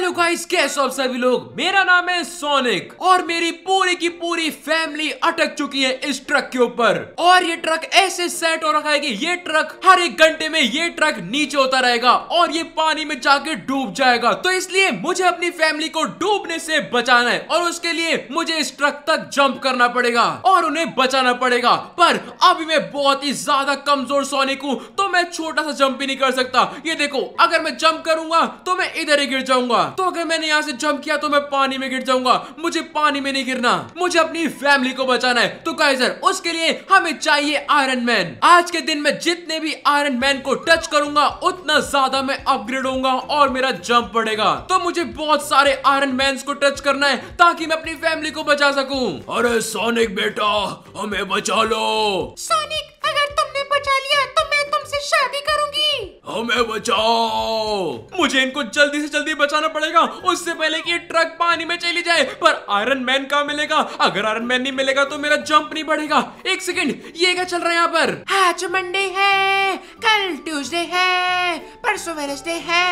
Hello guys कैसे आप सभी लोग मेरा नाम है सोनिक और मेरी पूरी की पूरी फैमिली अटक चुकी है इस ट्रक के ऊपर और ये ट्रक ऐसे सेट हो रखा है कि ये ट्रक हर एक घंटे में ये ट्रक नीचे होता रहेगा और ये पानी में जाके डूब जाएगा तो इसलिए मुझे अपनी फैमिली को डूबने से बचाना है और उसके लिए मुझे इस ट्रक तक जम्प करना पड़ेगा और उन्हें बचाना पड़ेगा पर अभी मैं बहुत ही ज्यादा कमजोर सोनिक हूँ तो मैं छोटा सा जम्प ही नहीं कर सकता ये देखो अगर मैं जम्प करूंगा तो मैं इधर ही गिर जाऊंगा तो अगर मैंने यहाँ से जंप किया तो मैं पानी में गिर जाऊंगा मुझे पानी में नहीं गिरना मुझे अपनी फैमिली को बचाना है तो सर उसके लिए हमें चाहिए आयरन मैन आज के दिन में जितने भी आयरन मैन को टच करूंगा उतना ज्यादा मैं अपग्रेड होगा और मेरा जंप बढ़ेगा तो मुझे बहुत सारे आयरन मैन को टच करना है ताकि मैं अपनी फैमिली को बचा सकूँ अरे सोनिक बेटा हमें बचा लो सोनिक अगर तुमने बचा लिया हमें बचाओ मुझे इनको जल्दी से जल्दी बचाना पड़ेगा उससे पहले कि ट्रक पानी में चली जाए पर आयरन मैन कहा मिलेगा अगर आयरन मैन नहीं मिलेगा तो मेरा जंप नहीं बढ़ेगा एक सेकेंड ये क्या चल रहा है यहाँ पर आज मंडे है कल ट्यूसडे है परसों वेनेसडे है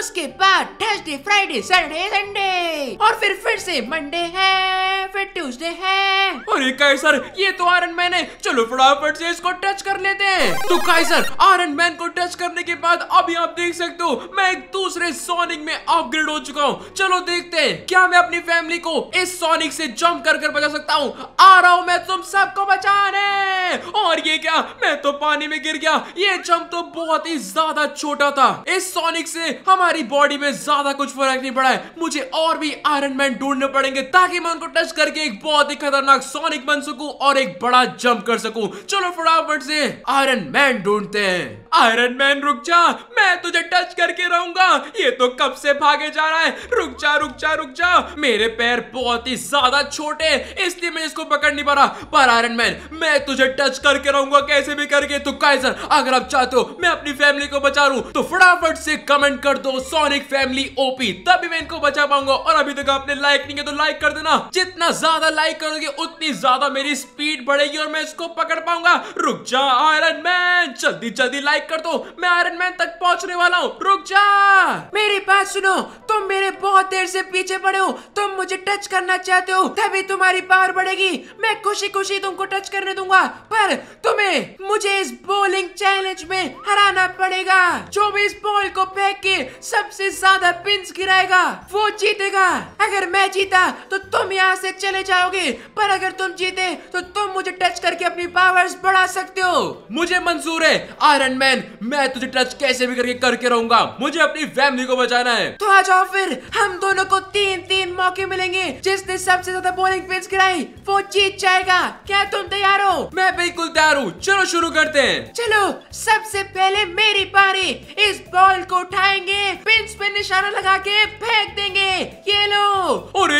उसके बाद थर्सडे फ्राइडे सैटरडे संडे और फिर फिर से मंडे है फिर ट्यूसडे है अरे काइसर ये तो आयरन मैन है चलो फटाफट से इसको टच कर लेते हैं तो काइसर आयरन मैन को टच करने के बाद अभी आप देख सकते हो मैं एक दूसरे सोनिक में अपग्रेड हो चुका हूँ चलो देखते हैं क्या मैं अपनी फैमिली को इस सोनिक से जम्प कर कर बचा सकता हूँ आ रहा हूँ मैं तुम सबको बचाने और ये क्या मैं तो पानी में गिर गया ये जम्प तो बहुत ही ज्यादा छोटा था इस सोनिक से हमारी बॉडी में ज्यादा कुछ फर्क नहीं पड़ा है मुझे और भी आयरन मैन ढूंढने पड़ेंगे ताकि मैं उनको टच करके एक बहुत ही खतरनाक सोनिक बन सकूं और एक बड़ा जंप कर सकूं चलो फटाफट से आयरन मैन ढूंढते हैं आयरन मैन रुक जा मैं तुझे टच करके रहूंगा ये तो कब से भागे जा रहा है रुक जा रुक जा रुक जा मेरे पैर बहुत ही ज्यादा छोटे इसलिए मैं इसको पकड़ नहीं पा रहा पर आयरन मैन मैं तुझे टच करके रहूंगा कैसे भी करके तो काइजर अगर आप चाहते हो मैं अपनी फैमिली को बचा लू तो फटाफट से कमेंट कर दो सोनिक फैमिली ओपी तभी मैं इनको बचा पाऊंगा और अभी तक आपने लाइक नहीं किया तो लाइक कर देना जितना जितना ज्यादा लाइक करोगे उतनी ज्यादा मेरी स्पीड बढ़ेगी और मैं इसको पकड़ पाऊंगा रुक जा आयरन मैन जल्दी जल्दी लाइक कर दो मैं आयरन मैन तक पहुंचने वाला हूँ रुक जा मेरी बात सुनो तुम मेरे बहुत देर से पीछे पड़े हो तुम मुझे टच करना चाहते हो तभी तुम्हारी पावर बढ़ेगी मैं खुशी खुशी तुमको टच करने दूंगा पर तुम्हें मुझे इस बॉलिंग चैलेंज में हराना पड़ेगा जो भी इस बॉल को फेंक के सबसे ज्यादा पिंस गिराएगा वो जीतेगा अगर मैं जीता तो तुम यहाँ से चले जाओगे पर अगर तुम जीते तो तुम मुझे टच करके अपनी पावर्स बढ़ा सकते हो मुझे मंजूर है आयरन मैन मैं तुझे टच कैसे भी करके करके रहूंगा मुझे अपनी फैमिली को बचाना है तो आ जाओ फिर हम दोनों को तीन तीन मौके मिलेंगे जिसने सबसे ज्यादा बॉलिंग पिंस गिराई वो जीत जाएगा क्या तुम तैयार हो मैं बिल्कुल तैयार हूँ चलो शुरू करते हैं चलो सबसे पहले मेरी पारी इस बॉल को उठाएंगे पिंस पे निशाना लगा के फेंक देंगे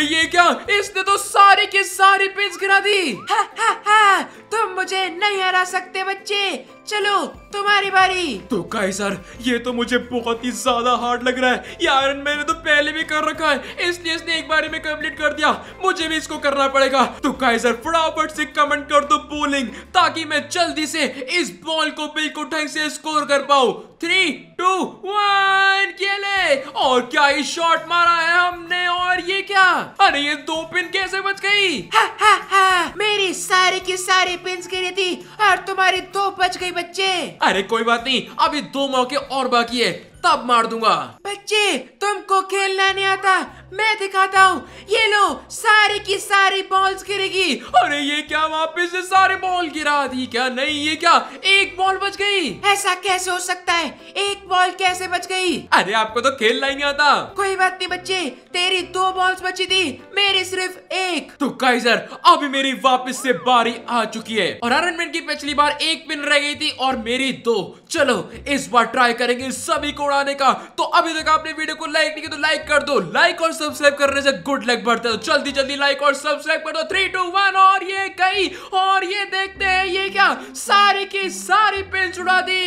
ये क्या इसने तो सारे के सारे पिंस गिरा दी हा, हा, हा, तुम मुझे नहीं हरा सकते बच्चे चलो तुम्हारी बारी तो काई सर ये तो मुझे बहुत ही ज्यादा हार्ड लग रहा है यार मैंने तो पहले भी कर रखा है इसलिए इसने एक बारी में कम्प्लीट कर दिया मुझे भी इसको करना पड़ेगा तो काई सर फटाफट से कमेंट कर दो बोलिंग ताकि मैं जल्दी से इस बॉल को बिल्कुल ढंग से स्कोर कर पाऊ थ्री टू वन खेले और क्या ये शॉट मारा है हमने और ये क्या अरे ये दो पिन कैसे बच गई थी हा हा हा मेरी सारी की सारी पिंस गिरी थी और तुम्हारी दो बच गई बच्चे अरे कोई बात नहीं अभी दो मौके और बाकी है तब मार दूंगा बच्चे तुमको खेलना नहीं आता मैं दिखाता हूँ ये लो सारी की सारी बॉल्स गिरेगी अरे ये क्या वापस से सारे बॉल गिरा दी क्या नहीं ये क्या एक बॉल बच गई ऐसा कैसे हो सकता है एक बॉल कैसे बच गई अरे आपको तो खेलना ही नहीं आता कोई बात नहीं बच्चे तेरी दो बॉल्स बची थी मेरी सिर्फ एक तो काइजर अभी मेरी वापस से बारी आ चुकी है और आयरन की पिछली बार एक पिन रह गई थी और मेरी दो चलो इस बार ट्राई करेंगे सभी को उड़ाने का तो अभी तक आपने वीडियो को लाइक नहीं किया तो लाइक कर दो लाइक और सब्सक्राइब करने से गुड लक बढ़ता है तो जल्दी जल्दी लाइक और सब्सक्राइब कर दो थ्री टू वन और ये कई और ये देखते हैं ये क्या सारी की सारी पिंस उड़ा दी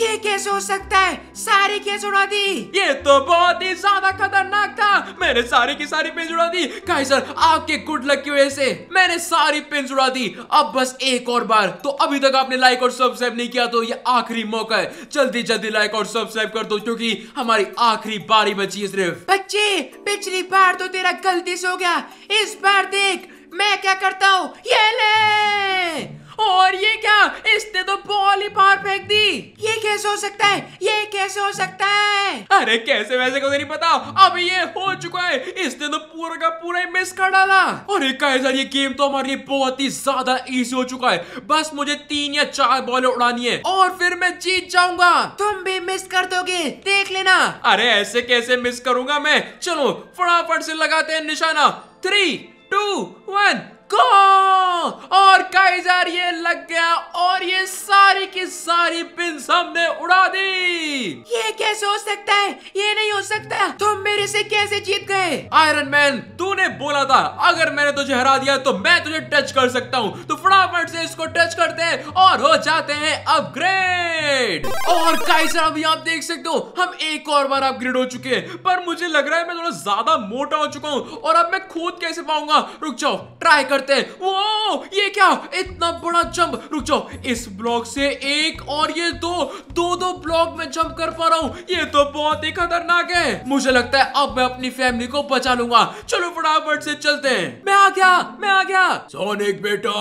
ये कैसे हो सकता है सारी कैसे उड़ा दी ये तो बहुत ही ज्यादा खतरनाक था मैंने सारी की सारी पिंस उड़ा दी कहीं सर आपके गुड लक की वजह से मैंने सारी पिंस उड़ा दी अब बस एक और बार तो अभी तक आपने लाइक और सब्सक्राइब नहीं किया तो ये आखिरी मौका मौका है जल्दी जल्दी लाइक और सब्सक्राइब कर दो क्योंकि हमारी आखिरी बारी बची है सिर्फ बच्चे पिछली बार तो तेरा गलती से हो गया इस बार देख मैं क्या करता हूँ ये ले और ये क्या इसने तो बॉल ही बाहर फेंक दी ये कैसे हो सकता है ये कैसे हो सकता है अरे कैसे वैसे को नहीं पता अब ये हो चुका है इसने तो पूरा का पूरा ही मिस कर डाला और कैसा ये गेम तो हमारे लिए बहुत ही ज्यादा इजी हो चुका है बस मुझे तीन या चार बॉल उड़ानी है और फिर मैं जीत जाऊंगा तुम भी मिस कर दोगे देख लेना अरे ऐसे कैसे मिस करूंगा मैं चलो फटाफट से लगाते हैं निशाना थ्री टू वन गो और काइजर ये लग गया और ये सारी की सारी पिन हमने उड़ा दी ये कैसे हो सकता है ये नहीं हो सकता तुम मेरे से कैसे जीत गए आयरन मैन तूने बोला था अगर मैंने तुझे हरा दिया तो मैं तुझे टच कर सकता हूँ तो फटाफट से इसको टच करते हैं और हो जाते हैं अपग्रेड और काइजर अभी आप देख सकते हो हम एक और बार अपग्रेड हो चुके हैं पर मुझे लग रहा है मैं थोड़ा ज्यादा मोटा हो चुका हूँ और अब मैं खुद कैसे पाऊंगा रुक जाओ ट्राई कर करते हैं वो ये क्या इतना बड़ा जंप रुक जाओ इस ब्लॉक से एक और ये दो दो दो ब्लॉक में जंप कर पा रहा हूँ ये तो बहुत ही खतरनाक है मुझे लगता है अब मैं अपनी फैमिली को बचा लूंगा चलो फटाफट से चलते हैं मैं आ गया मैं आ गया सोनिक बेटा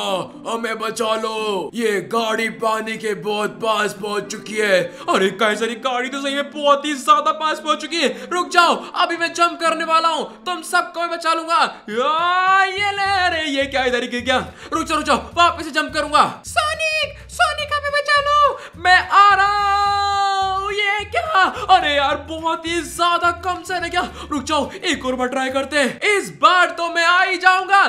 हमें बचा लो ये गाड़ी पानी के बहुत पास पहुंच चुकी है अरे कैसरी गाड़ी तो सही है बहुत ही ज्यादा पास पहुंच चुकी है रुक जाओ अभी मैं जंप करने वाला हूँ तुम सबको बचा लूंगा ये ले रे ये क्या इधर ही गिर गया रुक जाओ रुक जाओ वापस से जंप करूंगा सोनिक सोनिक हमें बचा लो मैं आ रहा ये क्या अरे यार बहुत ही ज्यादा कम से रह गया रुक जाओ एक और बार ट्राई करते हैं इस बार तो मैं आ ही जाऊंगा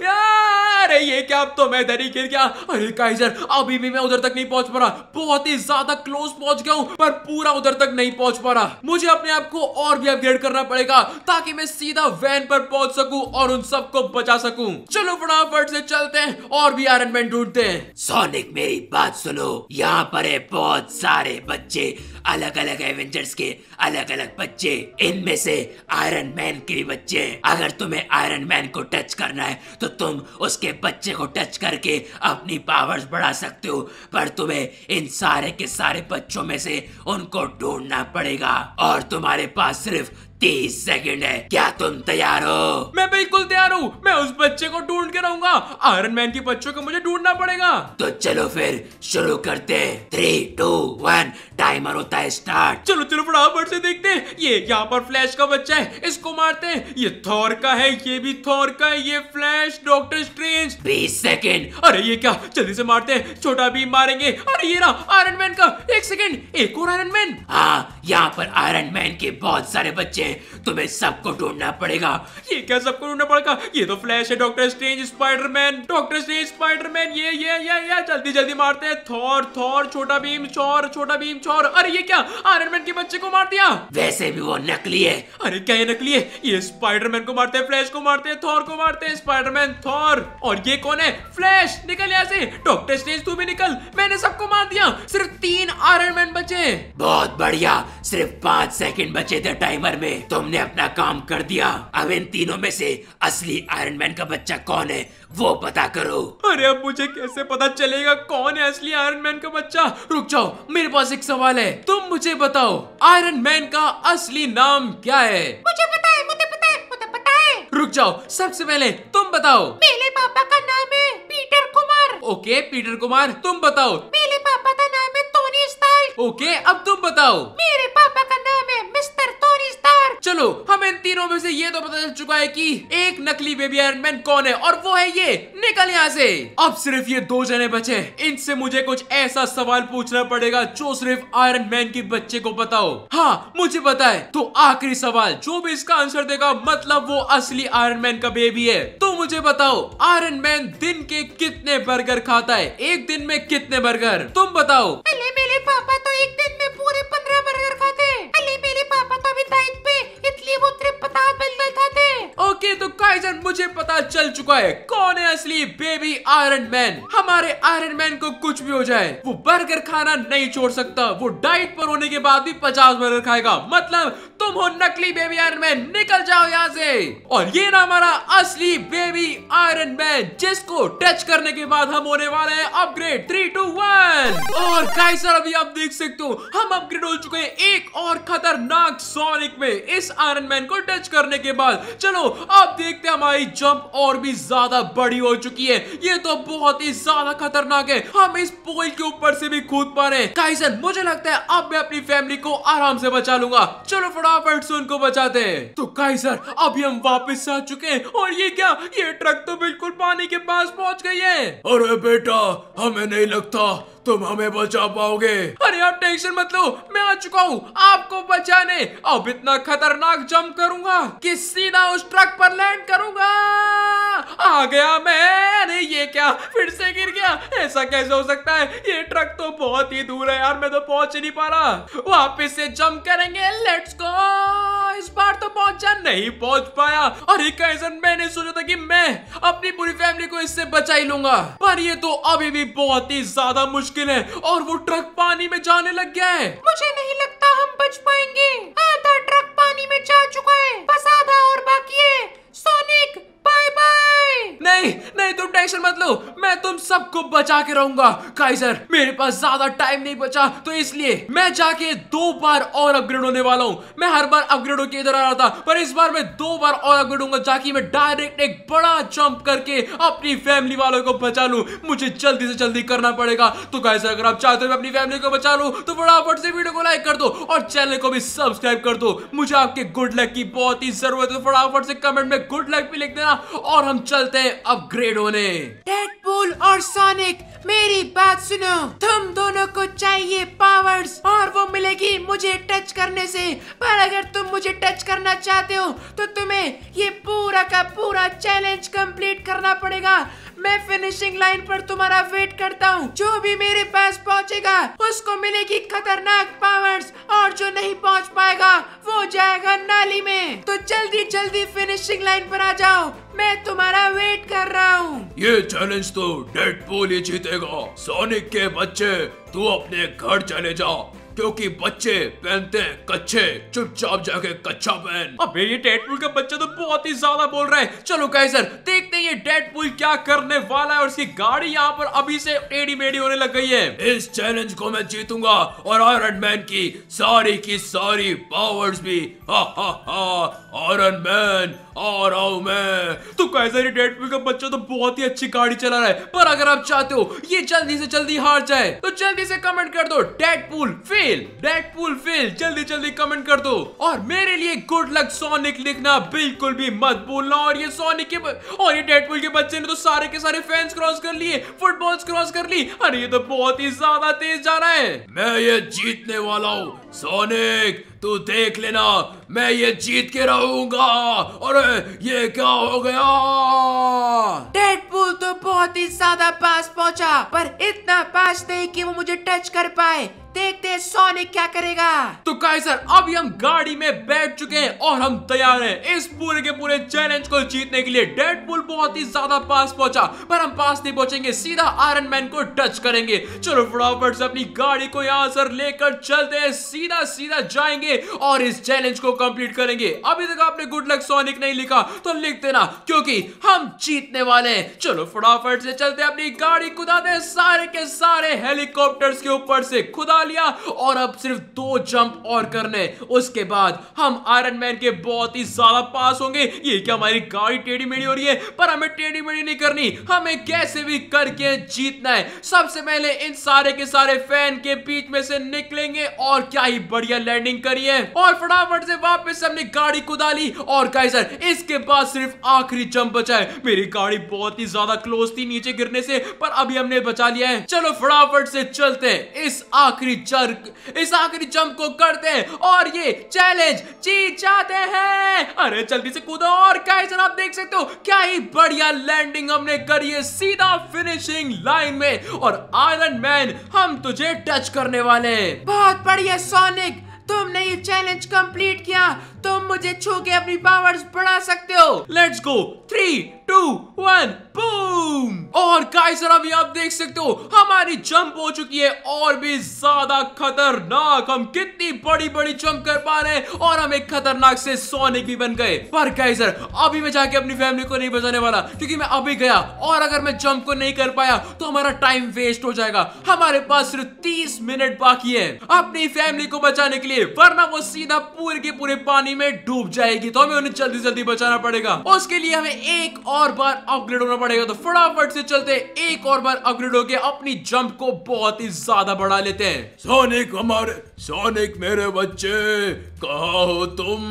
ये क्या अब तो मैं धरी गिर गया अरे काइजर अभी भी मैं उधर तक नहीं पहुंच पा रहा बहुत ही ज्यादा क्लोज पहुंच गया हूं पर पूरा उधर तक नहीं पहुंच पा रहा मुझे अपने आप को और भी अपग्रेड करना पड़ेगा ताकि मैं सीधा वैन पर पहुंच सकूं और उन सबको बचा सकूं चलो फटाफट से चलते हैं और भी आयरन मैन ढूंढते हैं सोनिक मेरी बात सुनो यहाँ पर है बहुत सारे बच्चे अलग अलग एवेंजर्स के अलग अलग बच्चे इनमें से आयरन मैन के भी बच्चे अगर तुम्हें आयरन मैन को टच करना है तो तो तुम उसके बच्चे को टच करके अपनी पावर्स बढ़ा सकते हो पर तुम्हें इन सारे के सारे बच्चों में से उनको ढूंढना पड़ेगा और तुम्हारे पास सिर्फ तीस सेकंड है क्या तुम तैयार हो मैं बिल्कुल तैयार हूँ मैं उस बच्चे को ढूंढ के रहूंगा आयरन मैन के बच्चों को मुझे ढूंढना पड़ेगा तो चलो फिर शुरू करते हैं थ्री टू वन टाइमर होता है स्टार्ट चलो चलो बराबर से देखते हैं ये यहाँ पर फ्लैश का बच्चा है इसको मारते हैं ये थोर का है ये भी थोर का है ये फ्लैश डॉक्टर स्ट्रेंज बीस सेकंड अरे ये क्या जल्दी से मारते हैं छोटा भी मारेंगे अरे ये ना आयरन मैन का एक सेकंड एक और आयरन मैन हाँ यहाँ पर आयरन मैन के बहुत सारे बच्चे लिए तुम्हें सबको ढूंढना पड़ेगा ये क्या सबको ढूंढना पड़ेगा ये तो फ्लैश है Doctor Strange Spiderman Doctor Strange Spiderman ये ये ये ये जल्दी जल्दी मारते हैं थॉर थॉर छोटा भीम चोर छोटा भीम चोर अरे ये क्या आयरन मैन के बच्चे को मार दिया वैसे भी वो नकली है अरे क्या ये नकली है ये स्पाइडरमैन को मारते हैं फ्लैश को मारते हैं थॉर को मारते हैं स्पाइडरमैन थॉर और ये कौन है फ्लैश निकल यहां से डॉक्टर स्ट्रेंज तू भी निकल मैंने सबको मार दिया सिर्फ तीन आयरन मैन बचे बहुत बढ़िया सिर्फ पांच सेकंड बचे थे टाइमर में तुमने अपना काम कर दिया अब इन तीनों में से असली आयरन मैन का बच्चा कौन है वो पता करो अरे अब मुझे कैसे पता चलेगा कौन है असली आयरन मैन का बच्चा रुक जाओ मेरे पास एक सवाल है तुम मुझे बताओ आयरन मैन का असली नाम क्या है मुझे पता है मुझे पता है मुझे पता है रुक जाओ सबसे पहले तुम बताओ मेरे पापा का नाम है Peter Kumar okay Peter Kumar तुम बताओ मेरे पापा का नाम है टोनी स्टार्क ओके अब तुम बताओ मेरे पापा का नाम है मिस्टर टोनी स्टार्क यार चलो हमें तीनों में से ये तो पता चल चुका है कि एक नकली बेबी आयरन मैन कौन है और वो है ये निकल यहाँ से अब सिर्फ ये दो जने बचे इनसे मुझे कुछ ऐसा सवाल पूछना पड़ेगा जो सिर्फ आयरन मैन के बच्चे को पता हो हाँ मुझे पता है तो आखिरी सवाल जो भी इसका आंसर देगा मतलब वो असली आयरन मैन का बेबी है तो मुझे बताओ आयरन मैन दिन के कितने बर्गर खाता है एक दिन में कितने बर्गर तुम बताओ पहले मेरे पापा तो एक दिन में पूरे पंद्रह बर्गर खाते 你太皮。इसलिए वो ट्रिप पता चल जाता थे ओके तो काइजन मुझे पता चल चुका है कौन है असली बेबी आयरन मैन हमारे आयरन मैन को कुछ भी हो जाए वो बर्गर खाना नहीं छोड़ सकता वो डाइट पर होने के बाद भी पचास बर्गर खाएगा मतलब तुम हो नकली बेबी आयरन मैन निकल जाओ यहाँ से और ये ना हमारा असली बेबी आयरन मैन जिसको टच करने के बाद हम होने वाले हैं अपग्रेड थ्री टू वन और अभी आप देख सकते हो हम अपग्रेड हो चुके हैं एक और खतरनाक सोनिक में इस आयरन मैन को टच करने के बाद चलो आप देखते हैं हमारी जंप और भी ज्यादा बड़ी हो चुकी है ये तो बहुत ही ज्यादा खतरनाक है हम इस पोल के ऊपर से भी कूद पा रहे हैं मुझे लगता है अब मैं अपनी फैमिली को आराम से बचा लूंगा चलो फटाफट से उनको बचाते हैं तो काइसर अभी हम वापस आ चुके हैं और ये क्या ये ट्रक तो बिल्कुल पानी के पास पहुंच गई है अरे बेटा हमें नहीं लगता तुम हमें बचा पाओगे अरे आप टेंशन मत लो मैं आ चुका हूँ आपको बचाने अब इतना खतरनाक जंप करूंगा कि सीधा उस ट्रक पर लैंड करूंगा आ गया मैं अरे ये क्या फिर से गिर गया ऐसा कैसे हो सकता है ये ट्रक तो बहुत ही दूर है यार मैं तो पहुंच नहीं पा रहा वापिस से जम करेंगे लेट्स गो इस बार तो पहुंचा नहीं पहुंच पाया अरे कैसे मैंने सोचा था कि मैं अपनी पूरी फैमिली को इससे बचा ही लूंगा पर ये तो अभी भी बहुत ही ज्यादा मुश्किल मुश्किल है और वो ट्रक पानी में जाने लग गया है मुझे नहीं लगता हम बच पाएंगे आधा ट्रक पानी में जा चुका है बस आधा और बाकी है सोनिक बाय बाय नहीं नहीं तुम टेंशन मत लो मैं तुम सबको बचा के रहूंगा काइजर मेरे पास ज्यादा टाइम नहीं बचा तो इसलिए मैं जाके दो बार और अपग्रेड होने वाला हूँ मैं हर बार अपग्रेड होकर इधर आ रहा था पर इस बार मैं दो बार और अपग्रेड होगा जाके मैं डायरेक्ट एक बड़ा जंप करके अपनी फैमिली वालों को बचा लू मुझे जल्दी से जल्दी करना पड़ेगा तो काइजर अगर आप चाहते हो अपनी फैमिली को बचा लू तो फटाफट से वीडियो को लाइक कर दो और चैनल को भी सब्सक्राइब कर दो मुझे आपके गुड लक की बहुत ही जरूरत है तो फटाफट से कमेंट में गुड लक भी लिख देना और हम चलते हैं अपग्रेड होने डेडपूल और सोनिक मेरी बात सुनो तुम दोनों को चाहिए पावर्स और वो मिलेगी मुझे टच करने से पर अगर तुम मुझे टच करना चाहते हो तो तुम्हें ये पूरा का पूरा चैलेंज कंप्लीट करना पड़ेगा मैं फिनिशिंग लाइन पर तुम्हारा वेट करता हूँ जो भी मेरे पास पहुँचेगा उसको मिलेगी खतरनाक पावर्स और जो नहीं पहुँच पाएगा वो जाएगा नाली में तो जल्दी जल्दी फिनिशिंग लाइन पर आ जाओ मैं तुम्हारा वेट कर रहा हूँ ये चैलेंज तो पोल ही जीतेगा सोनिक के बच्चे तू अपने घर चले जाओ क्योंकि बच्चे पहनते हैं कच्चे चुपचाप जाके कच्चा पहन अबे ये डेडपूल का बच्चा तो बहुत ही ज्यादा बोल रहा है चलो कैसर देख देखते हैं ये डेडपूल क्या करने वाला है और इसकी गाड़ी यहाँ पर अभी से एडी मेडी होने लग गई है इस चैलेंज को मैं जीतूंगा और आयरन मैन की सारी की सारी पावर्स भी आयरन मैन आ रहा हूं मैं तो कैसे डेडपूल का बच्चा तो बहुत ही अच्छी गाड़ी चला रहा है पर अगर आप चाहते हो ये जल्दी से जल्दी हार जाए तो जल्दी से कमेंट कर दो डेडपूल फेल डेडपूल फेल जल्दी जल्दी कमेंट कर दो और मेरे लिए गुड लक सोनिक लिखना बिल्कुल भी मत भूलना और ये सोनिक के और ये डेडपुल के बच्चे ने तो सारे के सारे फैंस क्रॉस कर लिए फुटबॉल्स क्रॉस कर ली अरे ये तो बहुत ही ज्यादा तेज जा रहा है मैं ये जीतने वाला हूँ सोनिक तू देख लेना मैं ये जीत के रहूंगा अरे ये क्या हो गया डेड तो बहुत ही ज्यादा पास पहुंचा पर इतना पास नहीं कि वो मुझे टच कर पाए देखते हैं सोनिक क्या करेगा तो काइसर अभी हम गाड़ी में बैठ चुके हैं और हम तैयार हैं इस पूरे के पूरे चैलेंज को जीतने के लिए डेडपुल बहुत ही ज्यादा पास पहुंचा पर हम पास नहीं पहुंचेंगे सीधा आयरन मैन को टच करेंगे चलो फटाफट से अपनी गाड़ी को यहाँ सर लेकर चलते हैं सीधा सीधा जाएंगे और इस चैलेंज को कम्प्लीट करेंगे अभी तक आपने गुड लक सोनिक नहीं लिखा तो लिख देना क्योंकि हम जीतने वाले हैं चलो फटाफट से चलते अपनी गाड़ी खुदा दे सारे के सारे हेलीकॉप्टर्स के ऊपर से खुदा लिया और अब सिर्फ दो जंप और करने उसके बाद हम आयरन मैन के बहुत ही ज्यादा पास होंगे ये क्या हमारी गाड़ी टेढ़ी मेढ़ी हो रही है पर हमें टेढ़ी मेढ़ी नहीं करनी हमें कैसे भी करके जीतना है सबसे पहले इन सारे के सारे फैन के बीच में से निकलेंगे और क्या ही बढ़िया लैंडिंग करिए और फटाफट से वापस हमने गाड़ी खुदा ली और सर इसके बाद सिर्फ आखिरी जंप बचा है मेरी गाड़ी बहुत ही ज्यादा क्लोज थी नीचे गिरने से पर अभी हमने बचा लिया है चलो फटाफट से चलते हैं इस आखिरी जर्क इस आखिरी जंप को करते हैं और ये चैलेंज जीत जाते हैं अरे जल्दी से कूदो और गाइस आप देख सकते हो क्या ही बढ़िया लैंडिंग हमने करी है सीधा फिनिशिंग लाइन में और आयरन मैन हम तुझे टच करने वाले बहुत बढ़िया सोनिक तुमने ये चैलेंज कंप्लीट किया तुम मुझे छू के अपनी पावर्स बढ़ा सकते हो let's go three two one boom और गाइस और अभी आप देख सकते हो हमारी जंप हो चुकी है और भी ज्यादा खतरनाक हम कितनी बड़ी बड़ी जंप कर पा रहे हैं और हम एक खतरनाक से सोनिक भी बन गए पर गाइस अभी मैं जाके अपनी फैमिली को नहीं बचाने वाला क्योंकि मैं अभी गया और अगर मैं जंप को नहीं कर पाया तो हमारा टाइम वेस्ट हो जाएगा हमारे पास सिर्फ तीस मिनट बाकी है अपनी फैमिली को बचाने के लिए वरना वो सीधा पूरे के पूरे पानी पानी में डूब जाएगी तो हमें उन्हें जल्दी जल्दी बचाना पड़ेगा उसके लिए हमें एक और बार अपग्रेड होना पड़ेगा तो फटाफट से चलते एक और बार अपग्रेड होके अपनी जंप को बहुत ही ज्यादा बढ़ा लेते हैं सोनिक हमारे सोनिक मेरे बच्चे कहा हो तुम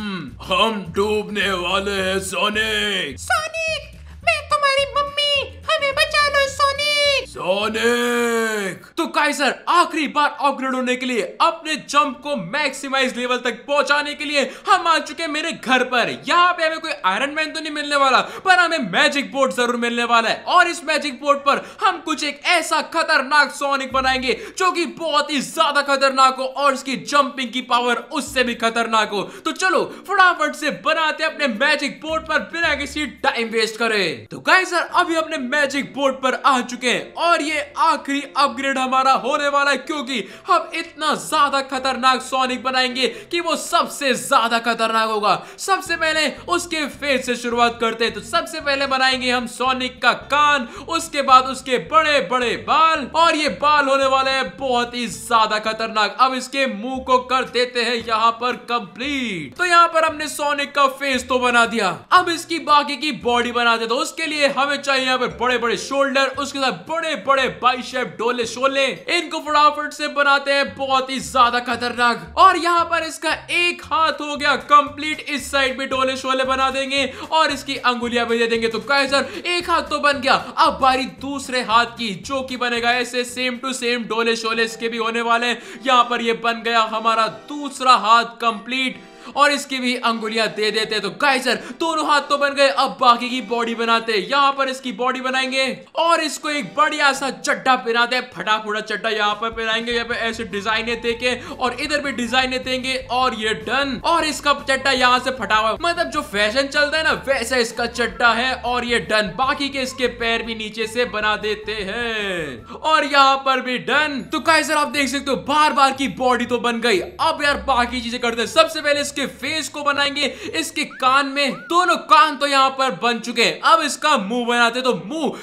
हम डूबने वाले हैं सोनिक सोनिक मैं तुम्हारी मम्मी हमें बचा लो सोनिक सोनिक तो काइसर आखिरी बार अपग्रेड होने के लिए अपने जंप को मैक्सिमाइज लेवल तक पहुंचाने के लिए हम आ चुके हैं मेरे घर पर यहाँ पे हमें कोई आयरन मैन तो नहीं मिलने वाला पर हमें मैजिक बोर्ड जरूर मिलने वाला है और इस मैजिक बोर्ड पर हम कुछ एक ऐसा खतरनाक सोनिक बनाएंगे जो की बहुत ही ज्यादा खतरनाक हो और उसकी जंपिंग की पावर उससे भी खतरनाक हो तो चलो फटाफट से बनाते अपने मैजिक बोर्ड पर बिना किसी टाइम वेस्ट करे तो गाइजर अभी अपने मैजिक बोर्ड पर आ चुके हैं और ये आखिरी अपग्रेड हमारा होने वाला है क्योंकि हम इतना ज्यादा खतरनाक सोनिक बनाएंगे कि वो सबसे ज्यादा खतरनाक होगा सबसे पहले उसके फेस से शुरुआत करते हैं तो सबसे पहले बनाएंगे हम सोनिक का कान उसके बाद उसके बड़े बड़े बाल और ये बाल होने वाले हैं बहुत ही ज्यादा खतरनाक अब इसके मुंह को कर देते हैं यहाँ पर कंप्लीट तो यहाँ पर हमने सोनिक का फेस तो बना दिया अब इसकी बाकी की बॉडी बना दे तो उसके लिए हमें चाहिए यहाँ पर बड़े बड़े शोल्डर उसके साथ बड़े बड़े बाई शेप डोले शोले इनको फटाफट से बनाते हैं बहुत ही ज्यादा खतरनाक और यहाँ पर इसका एक हाथ हो गया कंप्लीट इस साइड भी डोले शोले बना देंगे और इसकी अंगुलिया भी दे देंगे तो कैसर एक हाथ तो बन गया अब बारी दूसरे हाथ की जो की बनेगा ऐसे सेम टू सेम डोले शोले इसके भी होने वाले यहाँ पर ये बन गया हमारा दूसरा हाथ कंप्लीट और इसकी भी अंगुलियां दे देते तो गाइजर दोनों हाथ तो बन गए अब बाकी की बॉडी बनाते यहाँ पर इसकी बॉडी बनाएंगे और इसको एक बढ़िया सा चड्डा पहनाते फटाफुटा चड्डा यहाँ पर पहनाएंगे यहाँ पे ऐसे डिजाइने देके और इधर भी डिजाइने देंगे और ये डन और इसका चड्डा यहाँ से फटा हुआ मतलब जो फैशन चलता है ना वैसा इसका चड्डा है और ये डन बाकी के इसके पैर भी नीचे से बना देते हैं और यहाँ पर भी डन तो सर आप देख सकते हो बार बार की बॉडी तो बन गई अब यार बाकी चीजें करते हैं सबसे पहले इसके फेस को बनाएंगे इसके कान में दोनों कान तो यहाँ पर बन चुके हैं अब इसका मुंह बनाते तो मुंह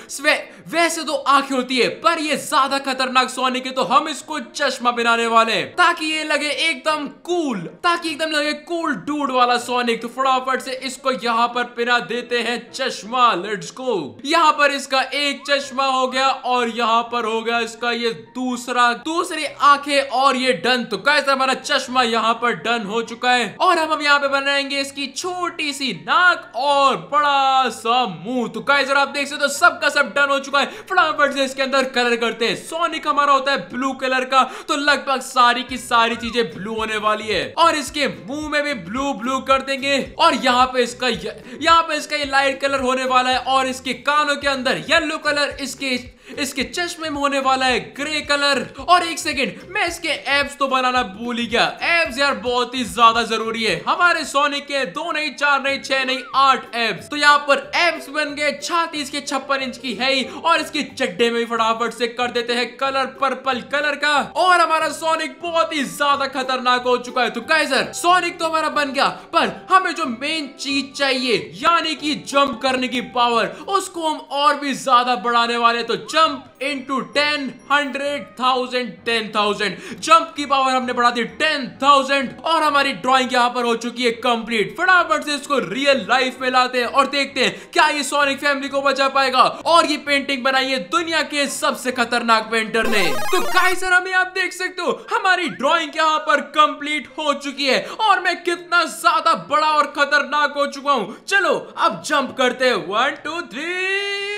वैसे तो आंखें होती है पर ये ज्यादा खतरनाक सोनिक है तो हम इसको चश्मा बनाने वाले हैं ताकि ये लगे एकदम कूल ताकि एकदम लगे कूल डूड वाला सोनिक तो फटाफट से इसको यहाँ पर पिना देते हैं चश्मा लेट्स गो यहाँ पर इसका एक चश्मा हो गया और यहाँ पर हो गया इसका ये दूसरा दूसरी आंखें और ये डन तो कैसे हमारा चश्मा यहाँ पर डन हो चुका है और हम अब यहाँ पे बनाएंगे इसकी छोटी सी नाक और बड़ा सा मुंह तो कैसे आप देख सकते हो तो सबका सब डन हो चुका चुका फटाफट से इसके अंदर कलर करते हैं सोनिक हमारा होता है ब्लू कलर का तो लगभग सारी की सारी चीजें ब्लू होने वाली है और इसके मुंह में भी ब्लू ब्लू कर देंगे और यहाँ पे इसका यहाँ पे इसका लाइट कलर होने वाला है और इसके कानों के अंदर येलो कलर इसके इसके चश्मे में होने वाला है ग्रे कलर और एक सेकेंड मैं इसके एप्स तो बनाना भूल ही गया एप्स यार बहुत ही ज्यादा जरूरी है हमारे सोनिक के दो नहीं चार नहीं छह नहीं आठ एप्स तो यहाँ पर एप्स बन गए छाती इसके छप्पन इंच की है ही और इसके चड्डे में फटाफट से कर देते हैं कलर पर्पल कलर का और हमारा सोनिक बहुत ही ज्यादा खतरनाक हो चुका है तो कह सर सोनिक तो हमारा बन गया पर हमें जो मेन चीज चाहिए यानी कि जंप करने की पावर उसको हम और भी ज्यादा बढ़ाने वाले तो jump into ten hundred thousand ten thousand jump की पावर हमने बढ़ा दी टेन थाउजेंड और हमारी ड्रॉइंग यहाँ पर हो चुकी है कंप्लीट फटाफट से इसको रियल लाइफ में लाते हैं और देखते हैं क्या ये सोनिक फैमिली को बचा पाएगा और ये पेंटिंग बनाई है दुनिया के सबसे खतरनाक पेंटर ने तो कई सर हमें आप देख सकते हो हमारी ड्रॉइंग यहाँ पर कंप्लीट हो चुकी है और मैं कितना ज्यादा बड़ा और खतरनाक हो चुका हूँ चलो अब जंप करते हैं वन टू थ्री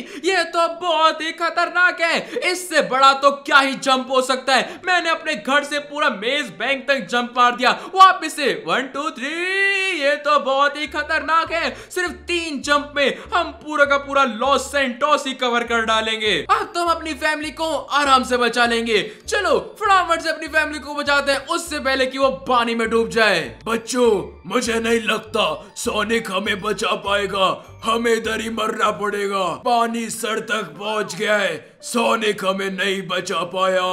नहीं ये तो बहुत ही खतरनाक है इससे बड़ा तो क्या ही जंप हो सकता है मैंने अपने घर से पूरा मेज बैंक तक जंप मार दिया वापिस से वन टू थ्री ये तो बहुत ही खतरनाक है सिर्फ तीन जंप में हम पूरा का पूरा लॉस सेंटोस ही कवर कर डालेंगे अब तो हम अपनी फैमिली को आराम से बचा लेंगे चलो फटाफट से अपनी फैमिली को बचाते हैं उससे पहले कि वो पानी में डूब जाए बच्चों मुझे नहीं लगता सोनिक हमें बचा पाएगा हमें इधर ही मरना पड़ेगा पानी पानी सर तक पहुंच गया है सोनिक हमें नहीं बचा पाया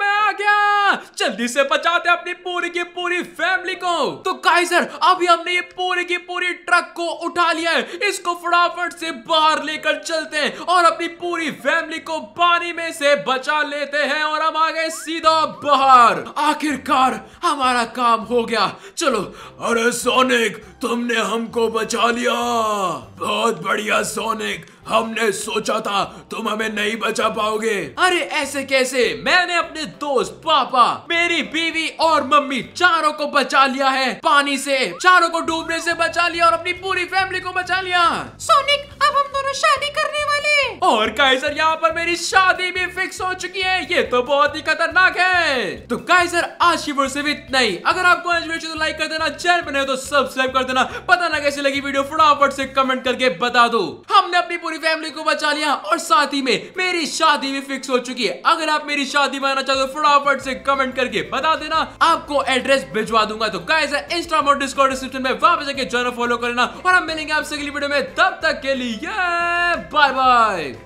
मैं आ गया जल्दी से बचाते अपनी पूरी की पूरी फैमिली को तो काइजर अभी हमने ये पूरी की पूरी ट्रक को उठा लिया है इसको फटाफट से बाहर लेकर चलते हैं और अपनी पूरी फैमिली को पानी में से बचा लेते हैं और हम आ गए सीधा बाहर आखिरकार हमारा काम हो गया चलो अरे सोनिक तुमने हमको बचा लिया बहुत बढ़िया सोनिक हमने सोचा था तुम हमें नहीं बचा पाओगे अरे ऐसे कैसे मैंने अपने दोस्त पापा मेरी बीवी और मम्मी चारों को बचा लिया है पानी से चारों को डूबने से बचा लिया और अपनी पूरी फैमिली को बचा लिया सोनिक अब हम दोनों शादी करने वाले में और काइजर यहाँ पर मेरी शादी भी फिक्स हो चुकी है ये तो बहुत ही खतरनाक है तो काइजर आज की वीडियो से इतना ही अगर आपको आज वीडियो तो लाइक कर देना चैनल बने तो सब्सक्राइब कर देना पता ना कैसी लगी वीडियो फटाफट से कमेंट करके बता दो हमने अपनी पूरी फैमिली को बचा लिया और साथ ही में मेरी शादी भी फिक्स हो चुकी है अगर आप मेरी शादी बनाना चाहते हो तो फटाफट से कमेंट करके बता देना आपको एड्रेस भिजवा दूंगा तो कैसे इंस्टाग्राम और डिस्कॉर्ड डिस्क्रिप्शन में वापस जाके जरूर फॉलो करना और हम मिलेंगे आपसे अगली वीडियो में तब तक के लिए बाय बाय subscribe.